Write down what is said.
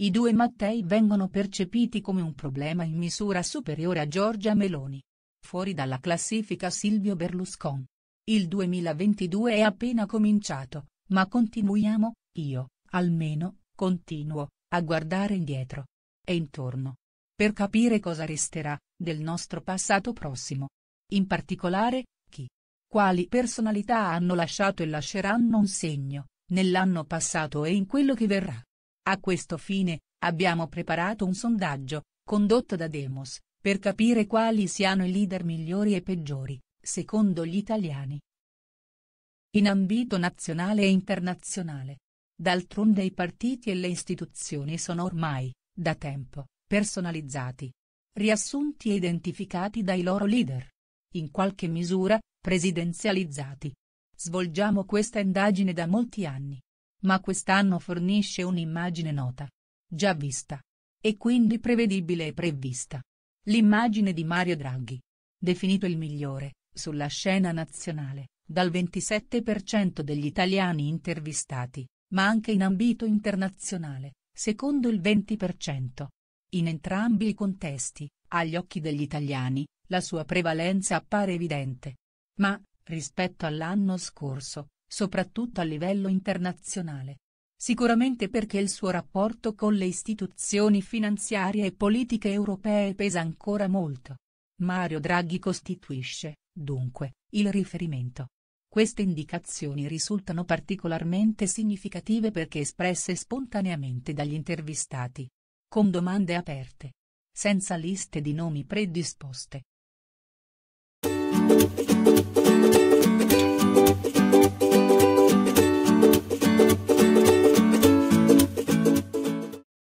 I due Mattei vengono percepiti come un problema in misura superiore a Giorgia Meloni. Fuori dalla classifica Silvio Berlusconi. Il 2022 è appena cominciato, ma continuiamo, io, almeno, continuo, a guardare indietro. E intorno. Per capire cosa resterà, del nostro passato prossimo. In particolare, chi? Quali personalità hanno lasciato e lasceranno un segno, nell'anno passato e in quello che verrà. A questo fine, abbiamo preparato un sondaggio, condotto da Demos, per capire quali siano i leader migliori e peggiori, secondo gli italiani. In ambito nazionale e internazionale. D'altronde i partiti e le istituzioni sono ormai, da tempo, personalizzati. Riassunti e identificati dai loro leader. In qualche misura, presidenzializzati. Svolgiamo questa indagine da molti anni ma quest'anno fornisce un'immagine nota. Già vista. E quindi prevedibile e prevista. L'immagine di Mario Draghi. Definito il migliore, sulla scena nazionale, dal 27% degli italiani intervistati, ma anche in ambito internazionale, secondo il 20%. In entrambi i contesti, agli occhi degli italiani, la sua prevalenza appare evidente. Ma, rispetto all'anno scorso, soprattutto a livello internazionale. Sicuramente perché il suo rapporto con le istituzioni finanziarie e politiche europee pesa ancora molto. Mario Draghi costituisce, dunque, il riferimento. Queste indicazioni risultano particolarmente significative perché espresse spontaneamente dagli intervistati. Con domande aperte. Senza liste di nomi predisposte,